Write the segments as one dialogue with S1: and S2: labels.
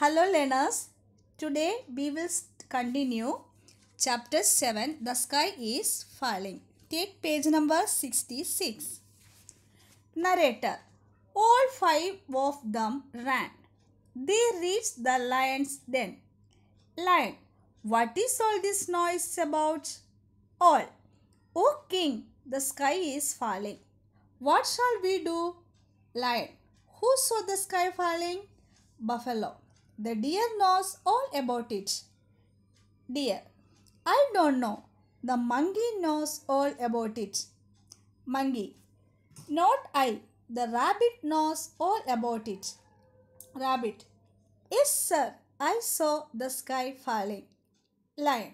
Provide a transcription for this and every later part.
S1: Hello learners, today we will continue chapter 7 The Sky is Falling. Take page number 66. Narrator All five of them ran. They reached the lion's den. Lion, what is all this noise about? All, O king, the sky is falling. What shall we do? Lion, who saw the sky falling? Buffalo the deer knows all about it. Deer, I don't know. The monkey knows all about it. Monkey, not I. The rabbit knows all about it. Rabbit, yes sir, I saw the sky falling. Lion,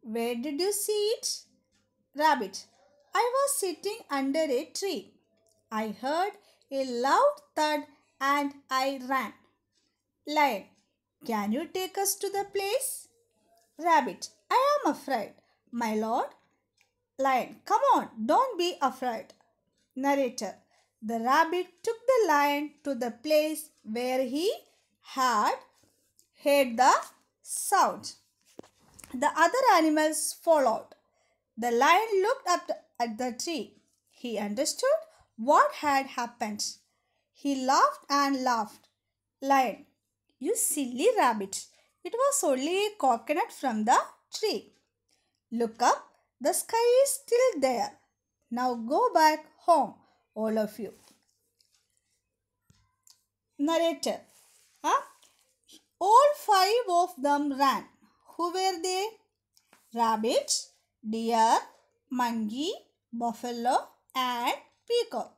S1: where did you see it? Rabbit, I was sitting under a tree. I heard a loud thud and I ran. Lion, can you take us to the place? Rabbit, I am afraid. My lord, Lion, come on, don't be afraid. Narrator, the rabbit took the lion to the place where he had heard the sound. The other animals followed. The lion looked up at the tree. He understood what had happened. He laughed and laughed. Lion, you silly rabbit. It was only a coconut from the tree. Look up. The sky is still there. Now go back home, all of you. Narrator. Huh? All five of them ran. Who were they? Rabbits, deer, monkey, buffalo and peacock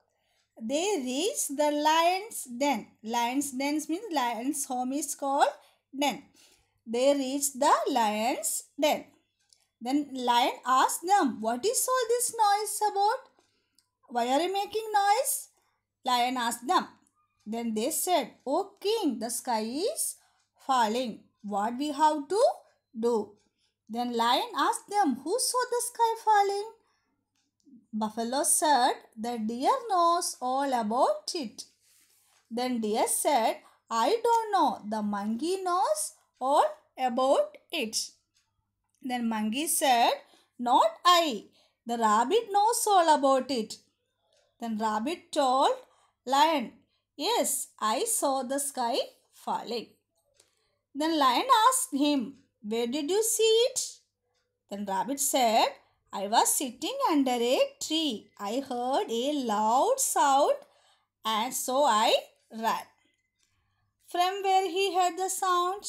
S1: they reach the lion's den. Lion's den means lion's home is called den. They reach the lion's den. Then lion asked them, what is all this noise about? Why are you making noise? Lion asked them. Then they said, "Oh, king, the sky is falling. What we have to do? Then lion asked them, who saw the sky falling? Buffalo said, the deer knows all about it. Then deer said, I don't know. The monkey knows all about it. Then monkey said, not I. The rabbit knows all about it. Then rabbit told lion, yes, I saw the sky falling. Then lion asked him, where did you see it? Then rabbit said, I was sitting under a tree. I heard a loud sound and so I ran. From where he heard the sound?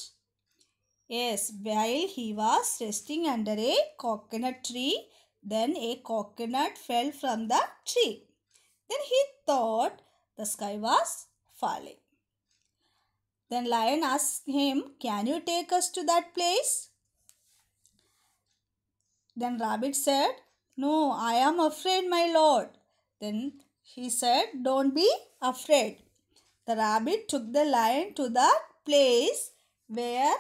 S1: Yes, while he was resting under a coconut tree, then a coconut fell from the tree. Then he thought the sky was falling. Then lion asked him, Can you take us to that place? Then rabbit said, No, I am afraid, my lord. Then he said, Don't be afraid. The rabbit took the lion to the place where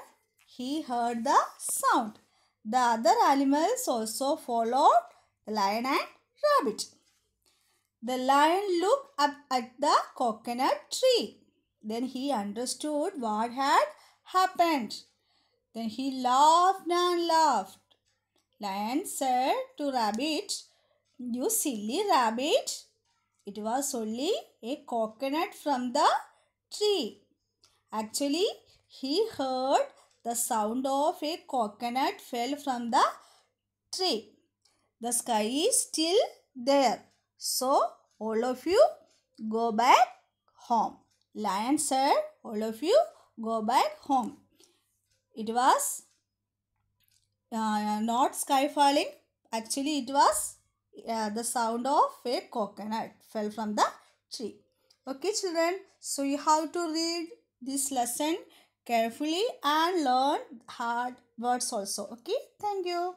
S1: he heard the sound. The other animals also followed the lion and rabbit. The lion looked up at the coconut tree. Then he understood what had happened. Then he laughed and laughed. Lion said to rabbit, You silly rabbit, it was only a coconut from the tree. Actually, he heard the sound of a coconut fell from the tree. The sky is still there. So, all of you go back home. Lion said, all of you go back home. It was uh, not sky falling actually it was uh, the sound of a coconut fell from the tree okay children so you have to read this lesson carefully and learn hard words also okay thank you